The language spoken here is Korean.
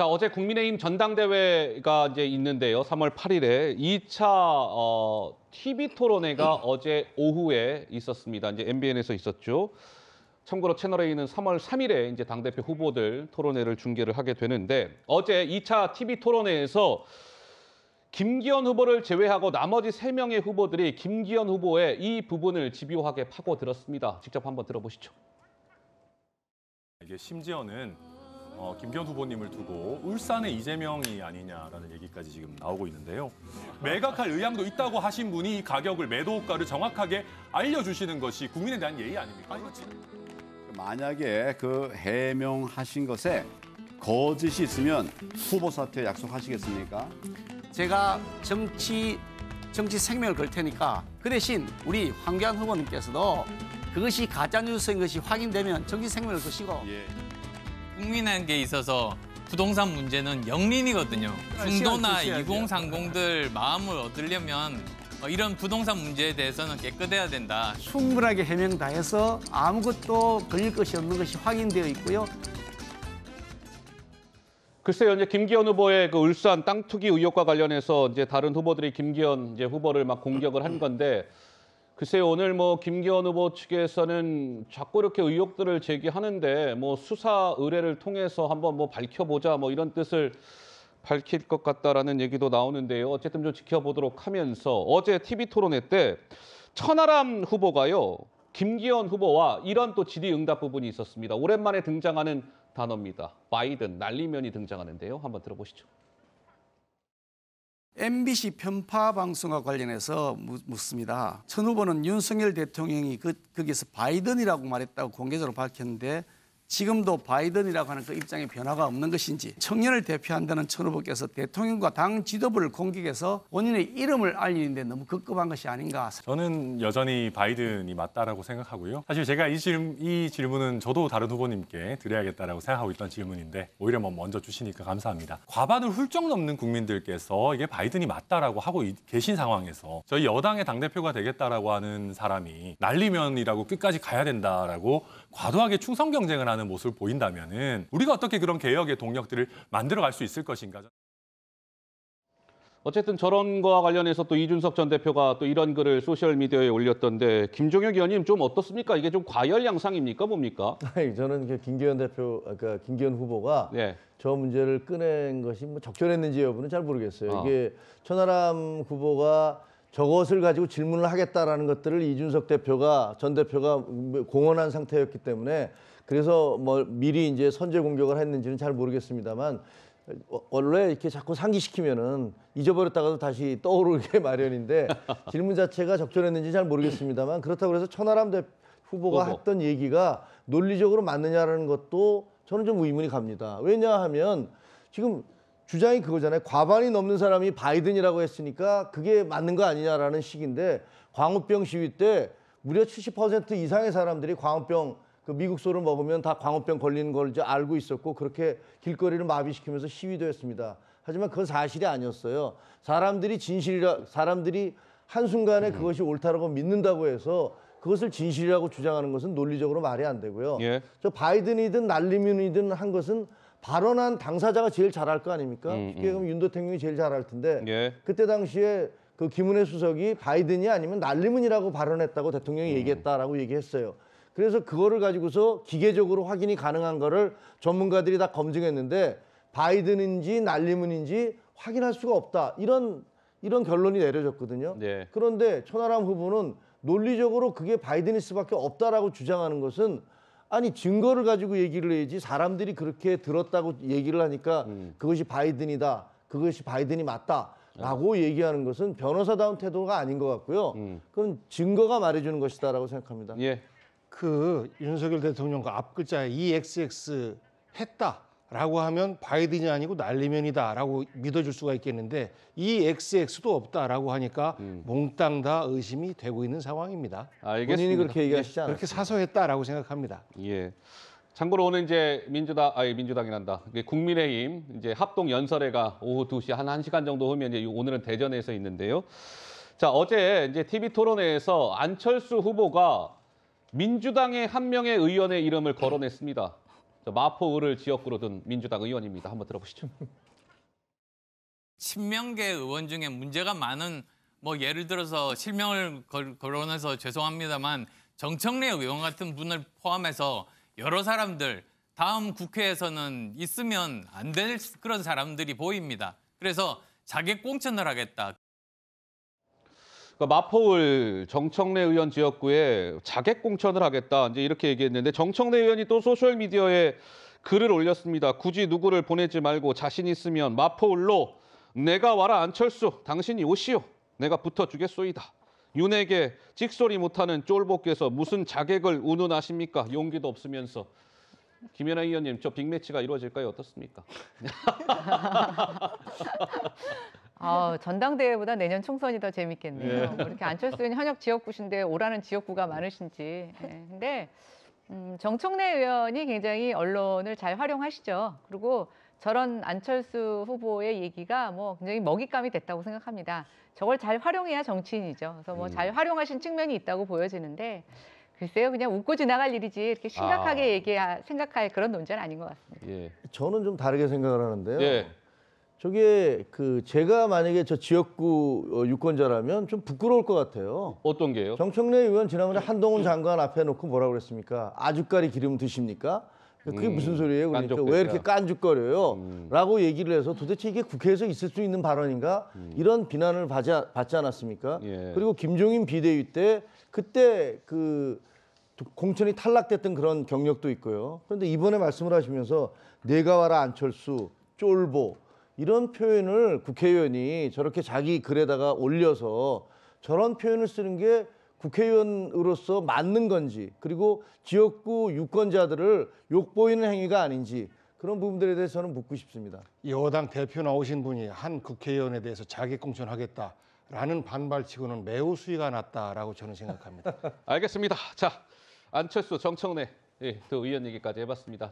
자, 어제 국민의힘 전당대회가 이제 있는데요. 3월 8일에 2차 어, TV 토론회가 어제 오후에 있었습니다. 이제 MBN에서 있었죠. 참고로 채널A는 3월 3일에 이제 당대표 후보들 토론회를 중계를 하게 되는데 어제 2차 TV 토론회에서 김기현 후보를 제외하고 나머지 3명의 후보들이 김기현 후보의 이 부분을 집요하게 파고들었습니다. 직접 한번 들어보시죠. 이게 심지어는 어, 김기현 후보님을 두고 울산의 이재명이 아니냐라는 얘기까지 지금 나오고 있는데요. 매각할 의향도 있다고 하신 분이 가격을 매도가를 정확하게 알려주시는 것이 국민에 대한 예의 아닙니까? 아니, 만약에 그 해명하신 것에 거짓이 있으면 후보 사퇴 약속하시겠습니까? 제가 정치 정치 생명을 걸 테니까 그 대신 우리 황교안 후보님께서도 그것이 가짜뉴스인 것이 확인되면 정치 생명을 거시고 예. 국민한게 있어서 부동산 문제는 영린이거든요. 아, 중도나 2030들 마음을 얻으려면 어, 이런 부동산 문제에 대해서는 깨끗해야 된다. 충분하게 해명 다해서 아무것도 걸릴 것이 없는 것이 확인되어 있고요. 글쎄요, 이제 김기현 후보의 그 울산 땅 투기 의혹과 관련해서 이제 다른 후보들이 김기현 이제 후보를 막 공격을 한 건데 글쎄요, 오늘 뭐 김기현 후보 측에서는 자꾸 이렇게 의혹들을 제기하는데 뭐 수사 의뢰를 통해서 한번 뭐 밝혀보자 뭐 이런 뜻을 밝힐 것 같다라는 얘기도 나오는데요. 어쨌든 좀 지켜보도록 하면서 어제 TV 토론회 때 천하람 후보가요. 김기현 후보와 이런 또 질의응답 부분이 있었습니다. 오랜만에 등장하는 단어입니다. 바이든 난리면이 등장하는데요. 한번 들어보시죠. MBC 편파 방송과 관련해서 묻습니다. 천 후보는 윤석열 대통령이 그, 거기서 바이든이라고 말했다고 공개적으로 밝혔는데 지금도 바이든이라고 하는 그 입장에 변화가 없는 것인지 청년을 대표한다는 천 후보께서 대통령과 당 지도부를 공격해서 본인의 이름을 알리는데 너무 급급한 것이 아닌가. 저는 여전히 바이든이 맞다라고 생각하고요. 사실 제가 이, 질문, 이 질문은 저도 다른 후보님께 드려야겠다라고 생각하고 있던 질문인데 오히려 뭐 먼저 주시니까 감사합니다. 과반을 훌쩍 넘는 국민들께서 이게 바이든이 맞다라고 하고 계신 상황에서 저희 여당의 당대표가 되겠다라고 하는 사람이 날리면이라고 끝까지 가야 된다라고 과도하게 충성 경쟁을 하는 나가는 모습을 보인다면 우리가 어떻게 그런 개혁의 동력들을 만들어갈 수 있을 것인가. 어쨌든 저런 거와 관련해서 또 이준석 전 대표가 또 이런 글을 소셜미디어에 올렸던데 김종혁 의원님 좀 어떻습니까? 이게 좀 과열 양상입니까? 뭡니까? 저는 김기현 대표, 아, 그러니까 김기현 후보가 네. 저 문제를 꺼낸 것이 뭐 적절했는지 여부는 잘 모르겠어요. 아. 이게 천하람 후보가 저것을 가지고 질문을 하겠다라는 것들을 이준석 대표가 전 대표가 공언한 상태였기 때문에 그래서 뭐 미리 이제 선제 공격을 했는지는 잘 모르겠습니다만 어, 원래 이렇게 자꾸 상기시키면은 잊어버렸다가도 다시 떠오르게 마련인데 질문 자체가 적절했는지 잘 모르겠습니다만 그렇다고 해서 천하람 대 후보가 후보. 했던 얘기가 논리적으로 맞느냐라는 것도 저는 좀 의문이 갑니다. 왜냐하면 지금 주장이 그거잖아요. 과반이 넘는 사람이 바이든이라고 했으니까 그게 맞는 거 아니냐라는 식인데 광우병 시위 때 무려 70% 이상의 사람들이 광우병 그 미국 소를 먹으면 다 광우병 걸리는 걸 이제 알고 있었고 그렇게 길거리를 마비시키면서 시위도 했습니다. 하지만 그건 사실이 아니었어요. 사람들이 진실이라 사람들이 한순간에 음. 그것이 옳다라고 믿는다고 해서 그것을 진실이라고 주장하는 것은 논리적으로 말이 안 되고요. 예. 저 바이든이든 날리면이든 한 것은 발언한 당사자가 제일 잘할 거 아닙니까? 음, 쉽게 음. 그럼 윤 대통령이 제일 잘할 텐데 예. 그때 당시에 그 김은혜 수석이 바이든이 아니면 난리문이라고 발언했다고 대통령이 음. 얘기했다라고 얘기했어요. 그래서 그거를 가지고서 기계적으로 확인이 가능한 거를 전문가들이 다 검증했는데 바이든인지 난리문인지 확인할 수가 없다. 이런 이런 결론이 내려졌거든요. 예. 그런데 천하람 후보는 논리적으로 그게 바이든일 수밖에 없다라고 주장하는 것은 아니 증거를 가지고 얘기를 해야지 사람들이 그렇게 들었다고 얘기를 하니까 음. 그것이 바이든이다. 그것이 바이든이 맞다. 라고 네. 얘기하는 것은 변호사다운 태도가 아닌 것 같고요. 음. 그건 증거가 말해주는 것이다라고 생각합니다. 예. 그 윤석열 대통령과 앞글자에 EXX 했다. 라고 하면 바이든이 아니고 날리면이다 라고 믿어줄 수가 있겠는데 이 XX도 없다라고 하니까 음. 몽땅 다 의심이 되고 있는 상황입니다. 알겠습니다. 본인이 그렇게 얘기하시지 않 그렇게 사소했다라고 생각합니다. 예. 참고로 오늘 이제 민주당, 아니 민주당이란다. 국민의힘 이제 합동 연설회가 오후 2시 한 1시간 정도 후면 이제 오늘은 대전에서 있는데요. 자, 어제 이제 TV 토론회에서 안철수 후보가 민주당의 한 명의 의원의 이름을 거론했습니다. 마포을을 지역구로 둔 민주당 의원입니다. 한번 들어보시죠. 친명계 의원 중에 문제가 많은 뭐 예를 들어서 실명을 거론해서 죄송합니다만 정청래 의원 같은 분을 포함해서 여러 사람들 다음 국회에서는 있으면 안 될 그런 사람들이 보입니다. 그래서 자객 공천을 하겠다. 그러니까 마포울 정청래 의원 지역구에 자객 공천을 하겠다 이제 이렇게 얘기했는데 정청래 의원이 또 소셜 미디어에 글을 올렸습니다. 굳이 누구를 보내지 말고 자신 있으면 마포울로 내가 와라 안철수 당신이 오시오 내가 붙어주겠소이다. 윤에게 찍소리 못하는 쫄보께서 무슨 자객을 운운하십니까? 용기도 없으면서. 김연아 의원님, 저 빅매치가 이루어질까요? 어떻습니까? 아, 전당대회보다 내년 총선이 더 재밌겠네요. 예. 뭐 이렇게 안철수는 의 현역 지역구신데 오라는 지역구가 많으신지. 네. 근데 음, 정청래 의원이 굉장히 언론을 잘 활용하시죠. 그리고 저런 안철수 후보의 얘기가 뭐 굉장히 먹잇감이 됐다고 생각합니다. 저걸 잘 활용해야 정치인이죠. 그래서 뭐잘 음. 활용하신 측면이 있다고 보여지는데 글쎄요, 그냥 웃고 지나갈 일이지 이렇게 아. 심각하게 아. 얘기 생각할 그런 논제는 아닌 것 같습니다. 예. 저는 좀 다르게 생각을 하는데요. 예. 저게 그 제가 만약에 저 지역구 어, 유권자라면 좀 부끄러울 것 같아요. 어떤 게요? 정청래 의원 지난번에 한동훈 장관 앞에 놓고 뭐라 그랬습니까? 아주까리 기름 드십니까? 그게 음, 무슨 소리예요? 그러니까 깐족대사. 왜 이렇게 깐죽거려요? 음. 라고 얘기를 해서 도대체 이게 국회에서 있을 수 있는 발언인가? 음. 이런 비난을 받지, 받지 않았습니까? 예. 그리고 김종인 비대위 때 그때 그 공천이 탈락됐던 그런 경력도 있고요. 그런데 이번에 말씀을 하시면서 내가 와라 안철수, 쫄보 이런 표현을 국회의원이 저렇게 자기 글에다가 올려서 저런 표현을 쓰는 게 국회의원으로서 맞는 건지 그리고 지역구 유권자들을 욕보이는 행위가 아닌지 그런 부분들에 대해서는 묻고 싶습니다. 여당 대표 나오신 분이 한 국회의원에 대해서 자기 공천하겠다라는 반발치고는 매우 수위가 낮다라고 저는 생각합니다. 알겠습니다. 자 안철수 정청래 예, 또 의원 얘기까지 해봤습니다.